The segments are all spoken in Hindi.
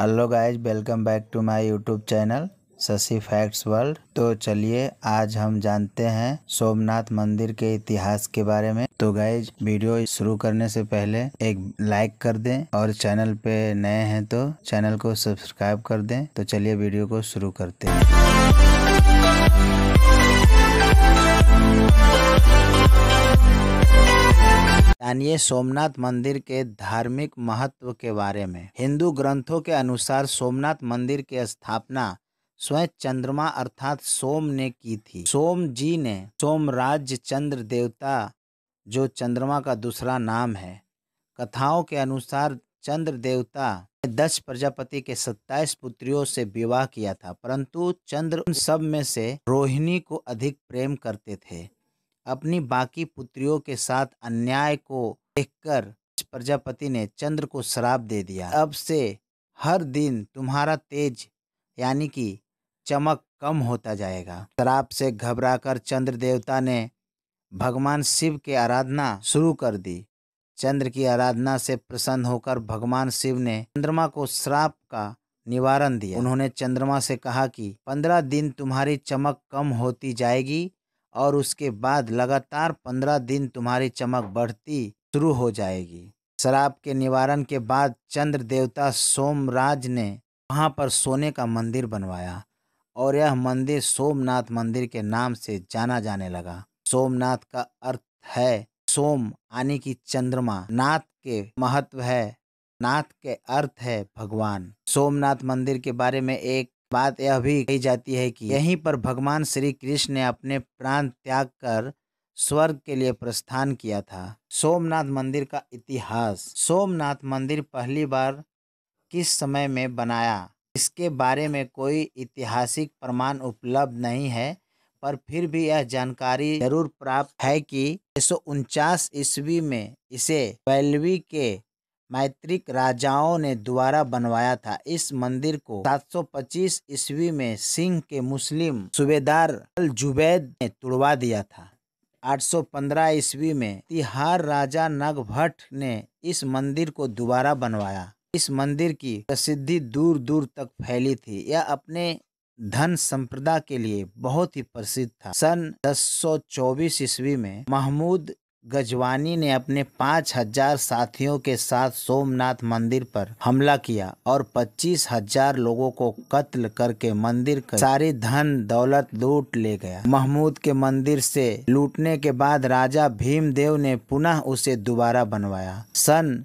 hello guys welcome back to my YouTube channel Shashi facts world तो चलिए आज हम जानते हैं सोमनाथ मंदिर के इतिहास के बारे में तो गाइज वीडियो शुरू करने से पहले एक लाइक कर दें और चैनल पे नए हैं तो चैनल को सब्सक्राइब कर दें तो चलिए वीडियो को शुरू करते हैं जानिए सोमनाथ मंदिर के धार्मिक महत्व के बारे में हिंदू ग्रंथों के अनुसार सोमनाथ मंदिर की स्थापना स्वयं चंद्रमा अर्थात सोम ने की थी सोम जी ने सोमराज्य चंद्र देवता जो चंद्रमा का दूसरा नाम है कथाओं के अनुसार चंद्र देवता ने दस प्रजापति के सत्ताईस पुत्रियों से विवाह किया था परंतु चंद्र उन सब में से रोहिणी को अधिक प्रेम करते थे अपनी बाकी पुत्रियों के साथ अन्याय को देखकर प्रजापति ने चंद्र को श्राप दे दिया अब से हर दिन तुम्हारा तेज यानी कि चमक कम होता जाएगा श्राप से घबराकर चंद्र देवता ने भगवान शिव की आराधना शुरू कर दी चंद्र की आराधना से प्रसन्न होकर भगवान शिव ने चंद्रमा को श्राप का निवारण दिया उन्होंने चंद्रमा से कहा कि पंद्रह दिन तुम्हारी चमक कम होती जाएगी और उसके बाद लगातार पंद्रह दिन तुम्हारी चमक बढ़ती शुरू हो जाएगी शराब के निवारण के बाद चंद्र देवता सोमराज ने वहाँ पर सोने का मंदिर बनवाया और यह मंदिर सोमनाथ मंदिर के नाम से जाना जाने लगा सोमनाथ का अर्थ है सोम यानी कि चंद्रमा नाथ के महत्व है नाथ के अर्थ है भगवान सोमनाथ मंदिर के बारे में एक बात यह भी कही जाती है कि यहीं पर भगवान श्री कृष्ण ने अपने प्राण त्याग कर स्वर्ग के लिए प्रस्थान किया था सोमनाथ मंदिर का इतिहास सोमनाथ मंदिर पहली बार किस समय में बनाया इसके बारे में कोई ऐतिहासिक प्रमाण उपलब्ध नहीं है पर फिर भी यह जानकारी जरूर प्राप्त है कि छः ईस्वी में इसे पैलवी के मैत्रिक राजाओं ने द्वारा बनवाया था इस मंदिर को 725 ईस्वी में सिंह के मुस्लिम सूबेदार अल जुबैद ने तुड़वा दिया था 815 ईस्वी में तिहार राजा नग ने इस मंदिर को दोबारा बनवाया इस मंदिर की प्रसिद्धि दूर दूर तक फैली थी यह अपने धन संप्रदा के लिए बहुत ही प्रसिद्ध था सन 1024 ईस्वी में महमूद गजवानी ने अपने पाँच हजार साथियों के साथ सोमनाथ मंदिर पर हमला किया और पच्चीस हजार लोगों को कत्ल करके मंदिर का सारी धन दौलत लूट ले गया महमूद के मंदिर से लूटने के बाद राजा भीमदेव ने पुनः उसे दोबारा बनवाया सन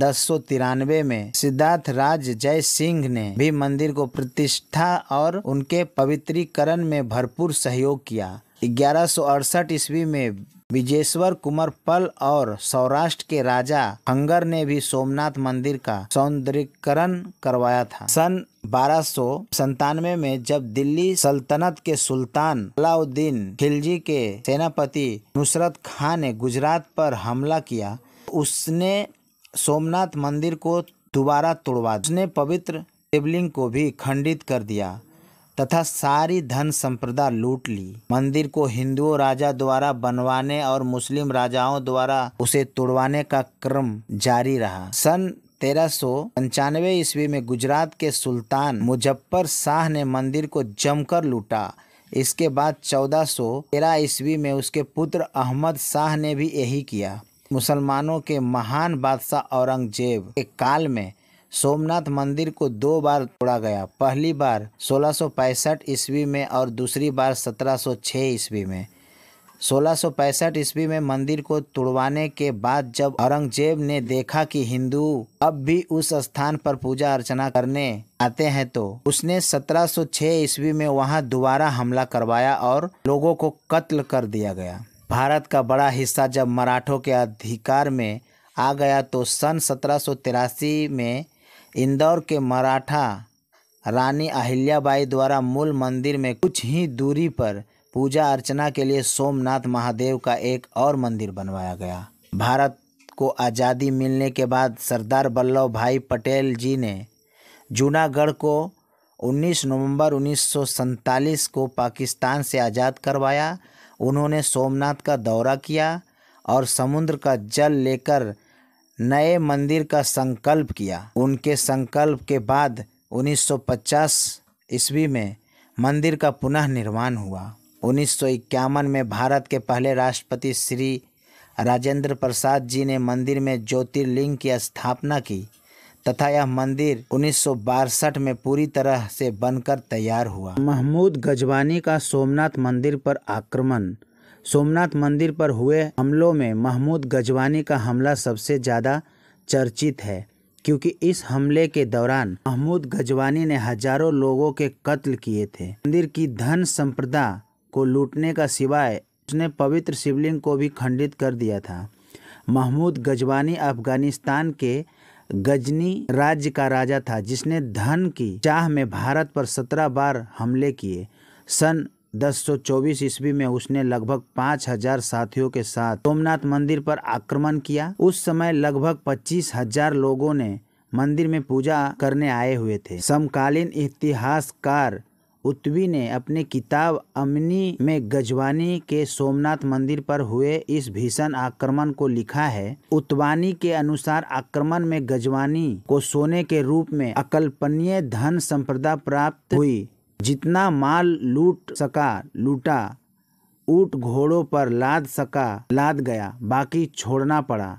दस सौ तिरानवे में सिद्धार्थ राज जय सिंह ने भी मंदिर को प्रतिष्ठा और उनके पवित्रीकरण में भरपूर सहयोग किया ग्यारह सौ अड़सठ ईस्वी में विजेश्वर कुमार पल और सौराष्ट्र के राजा हंगर ने भी सोमनाथ मंदिर का सौंदर्यकरण करवाया था सन बारह संतानवे में जब दिल्ली सल्तनत के सुल्तान अलाउद्दीन खिलजी के सेनापति नुसरत खान ने गुजरात पर हमला किया उसने सोमनाथ मंदिर को दोबारा तोड़वा उसने पवित्र शिवलिंग को भी खंडित कर दिया तथा सारी धन संप्रदा लूट ली मंदिर को हिंदुओं राजा द्वारा बनवाने और मुस्लिम राजाओं द्वारा उसे तोड़वाने का क्रम जारी रहा सन तेरह सौ पंचानवे ईस्वी में गुजरात के सुल्तान मुजफ्फर शाह ने मंदिर को जमकर लूटा इसके बाद चौदह सौ तेरह ईस्वी में उसके पुत्र अहमद शाह ने भी यही किया मुसलमानों के महान बादशाह औरंगजेब के काल में सोमनाथ मंदिर को दो बार तोड़ा गया पहली बार 1665 ईस्वी में और दूसरी बार 1706 ईस्वी में 1665 ईस्वी में मंदिर को तोड़वाने के बाद जब औरंगजेब ने देखा कि हिंदू अब भी उस स्थान पर पूजा अर्चना करने आते हैं तो उसने 1706 ईस्वी में वहां दोबारा हमला करवाया और लोगों को कत्ल कर दिया गया भारत का बड़ा हिस्सा जब मराठों के अधिकार में आ गया तो सन सत्रह में इंदौर के मराठा रानी अहिल्याबाई द्वारा मूल मंदिर में कुछ ही दूरी पर पूजा अर्चना के लिए सोमनाथ महादेव का एक और मंदिर बनवाया गया भारत को आज़ादी मिलने के बाद सरदार वल्लभ भाई पटेल जी ने जूनागढ़ को 19 नवंबर उन्नीस को पाकिस्तान से आज़ाद करवाया उन्होंने सोमनाथ का दौरा किया और समुद्र का जल लेकर नए मंदिर का संकल्प किया उनके संकल्प के बाद 1950 ईस्वी में मंदिर का पुनः निर्माण हुआ उन्नीस में भारत के पहले राष्ट्रपति श्री राजेंद्र प्रसाद जी ने मंदिर में ज्योतिर्लिंग की स्थापना की तथा यह मंदिर उन्नीस में पूरी तरह से बनकर तैयार हुआ महमूद गजवानी का सोमनाथ मंदिर पर आक्रमण सोमनाथ मंदिर पर हुए हमलों में महमूद गजवानी का हमला सबसे ज़्यादा चर्चित है क्योंकि इस हमले के दौरान महमूद गजवानी ने हजारों लोगों के कत्ल किए थे मंदिर की धन संपदा को लूटने का सिवाय उसने पवित्र शिवलिंग को भी खंडित कर दिया था महमूद गजवानी अफगानिस्तान के गजनी राज्य का राजा था जिसने धन की चाह में भारत पर सत्रह बार हमले किए सन दस सौ चौबीस ईस्वी में उसने लगभग पाँच हजार साथियों के साथ सोमनाथ मंदिर पर आक्रमण किया उस समय लगभग पच्चीस हजार लोगों ने मंदिर में पूजा करने आए हुए थे समकालीन इतिहासकार उत्वी ने अपनी किताब अमनी में गजवानी के सोमनाथ मंदिर पर हुए इस भीषण आक्रमण को लिखा है उत्वानी के अनुसार आक्रमण में गजवानी को सोने के रूप में अकल्पनीय धन संपदा प्राप्त हुई जितना माल लूट सका लूटा ऊट घोड़ों पर लाद सका लाद गया बाकी छोड़ना पड़ा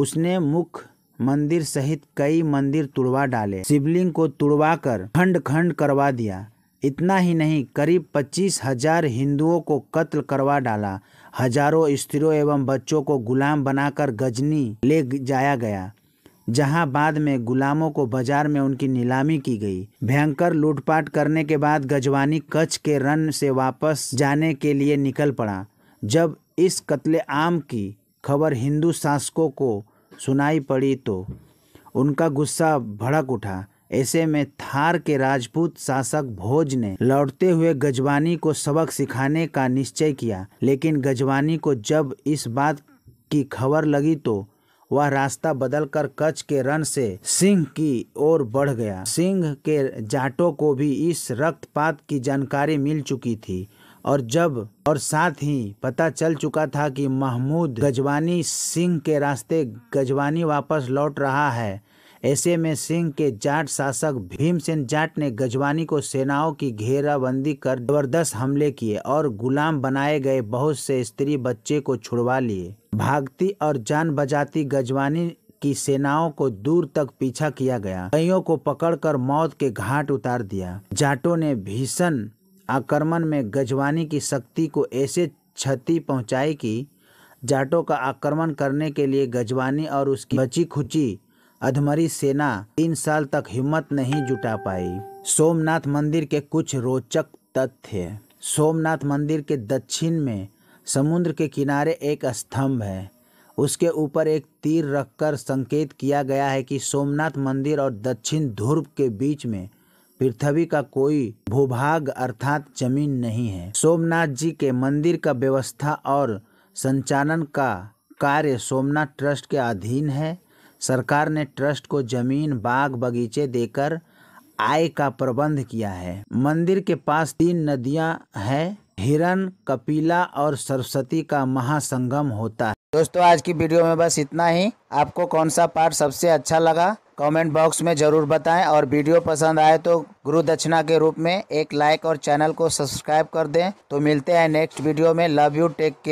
उसने मुख मंदिर सहित कई मंदिर तुड़वा डाले शिवलिंग को तुड़वा कर खंड खंड करवा दिया इतना ही नहीं करीब पच्चीस हजार हिंदुओं को कत्ल करवा डाला हजारों स्त्रियों एवं बच्चों को गुलाम बनाकर गजनी ले जाया गया जहां बाद में गुलामों को बाजार में उनकी नीलामी की गई भयंकर लूटपाट करने के बाद गजवानी कच्छ के रन से वापस जाने के लिए निकल पड़ा जब इस कत्ले आम की खबर हिंदू शासकों को सुनाई पड़ी तो उनका गुस्सा भड़क उठा ऐसे में थार के राजपूत शासक भोज ने लौटते हुए गजवानी को सबक सिखाने का निश्चय किया लेकिन गजवानी को जब इस बात की खबर लगी तो वह रास्ता बदलकर कच्छ के रन से सिंह की ओर बढ़ गया सिंह के जाटों को भी इस रक्तपात की जानकारी मिल चुकी थी और जब और साथ ही पता चल चुका था कि महमूद गजवानी सिंह के रास्ते गजवानी वापस लौट रहा है ऐसे में सिंह के जाट शासक भीमसेन जाट ने गजवानी को सेनाओं की घेराबंदी कर जबरदस्त हमले किए और गुलाम बनाए गए बहुत से स्त्री बच्चे को छुड़वा लिए भागती और जान बजाती गजवानी की सेनाओं को दूर तक पीछा किया गया कईयों को पकड़कर मौत के घाट उतार दिया जाटों ने भीषण आक्रमण में गजवानी की शक्ति को ऐसे क्षति पहुंचाई कि जाटों का आक्रमण करने के लिए गजवानी और उसकी बची खुची अधमरी सेना तीन साल तक हिम्मत नहीं जुटा पाई सोमनाथ मंदिर के कुछ रोचक तथ्य सोमनाथ मंदिर के दक्षिण में समुद्र के किनारे एक स्तंभ है उसके ऊपर एक तीर रखकर संकेत किया गया है कि सोमनाथ मंदिर और दक्षिण ध्रुव के बीच में पृथ्वी का कोई भूभाग अर्थात जमीन नहीं है सोमनाथ जी के मंदिर का व्यवस्था और संचालन का कार्य सोमनाथ ट्रस्ट के अधीन है सरकार ने ट्रस्ट को जमीन बाग बगीचे देकर आय का प्रबंध किया है मंदिर के पास तीन नदियां हैं हिरन कपिला और सरस्वती का महासंगम होता है दोस्तों आज की वीडियो में बस इतना ही आपको कौन सा पार्ट सबसे अच्छा लगा कमेंट बॉक्स में ज़रूर बताएं और वीडियो पसंद आए तो गुरु दक्षिणा के रूप में एक लाइक और चैनल को सब्सक्राइब कर दें तो मिलते हैं नेक्स्ट वीडियो में लव यू टेक केयर